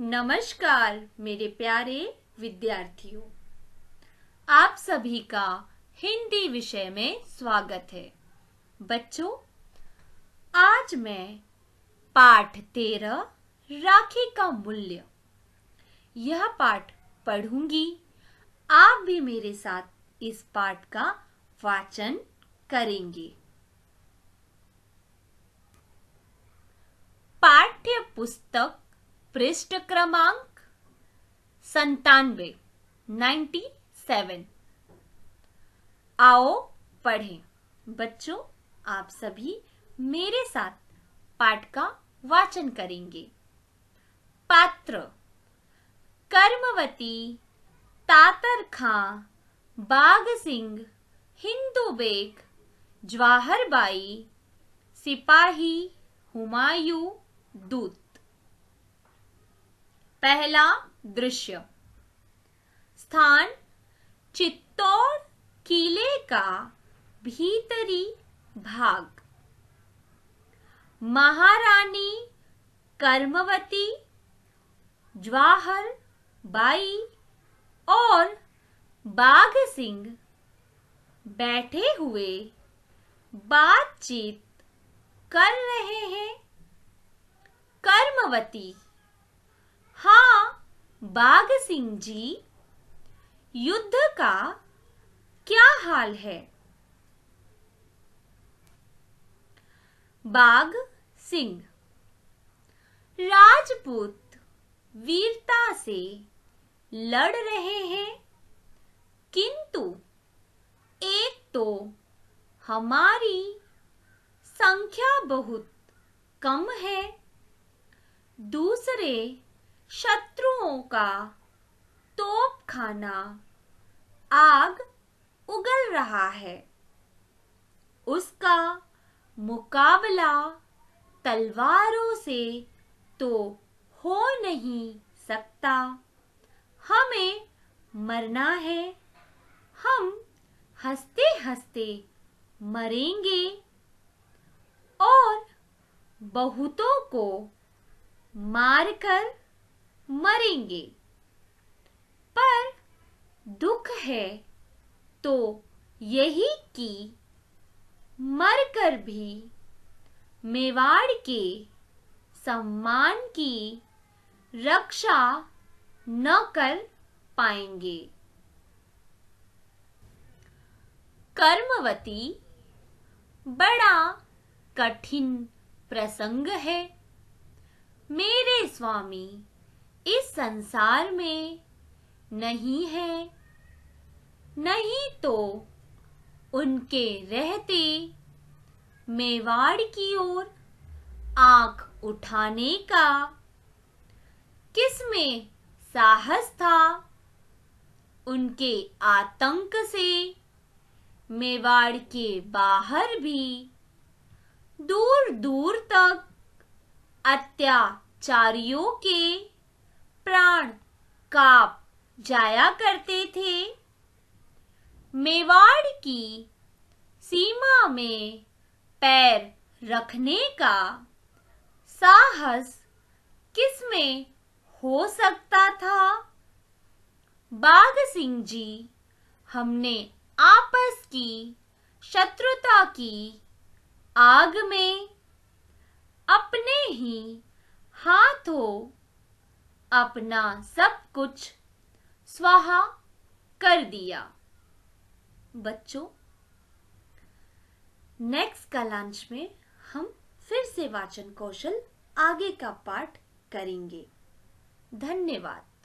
नमस्कार मेरे प्यारे विद्यार्थियों आप सभी का हिंदी विषय में स्वागत है बच्चों आज मैं पाठ तेरह राखी का मूल्य यह पाठ पढ़ूंगी आप भी मेरे साथ इस पाठ का वाचन करेंगे पाठ्य पुस्तक पृष्ठ क्रमांक संतानवे नाइन्टी सेवन आओ पढ़ें बच्चों आप सभी मेरे साथ पाठ का वाचन करेंगे पात्र कर्मवती तातर खां बाग सिंह हिंदू बेग बाई सिपाही हुमायूं दूत पहला दृश्य स्थान चित्तौड़ किले का भीतरी भाग महारानी कर्मवती जवाहर बाई और बाघ सिंह बैठे हुए बातचीत कर रहे हैं कर्मवती बाघ सिंह जी युद्ध का क्या हाल है बाघ सिंह राजपूत वीरता से लड़ रहे हैं किंतु एक तो हमारी संख्या बहुत कम है दूसरे शत्रुओं का तोप खाना आग उगल रहा है उसका मुकाबला तलवारों से तो हो नहीं सकता हमें मरना है हम हंसते हंसते मरेंगे और बहुतों को मारकर मरेंगे पर दुख है तो यही कि मरकर भी मेवाड़ के सम्मान की रक्षा न कर पाएंगे कर्मवती बड़ा कठिन प्रसंग है मेरे स्वामी इस संसार में नहीं है नहीं तो उनके रहते मेवाड़ की ओर आंख उठाने का किसमें साहस था उनके आतंक से मेवाड़ के बाहर भी दूर दूर तक अत्याचारियों के प्राण काप जाया करते थे मेवाड़ की सीमा में पैर रखने का साहस किसमें हो सकता था बाग सिंह जी हमने आपस की शत्रुता की आग में अपने ही हाथों अपना सब कुछ स्वाहा कर दिया बच्चों नेक्स्ट कलांश में हम फिर से वाचन कौशल आगे का पाठ करेंगे धन्यवाद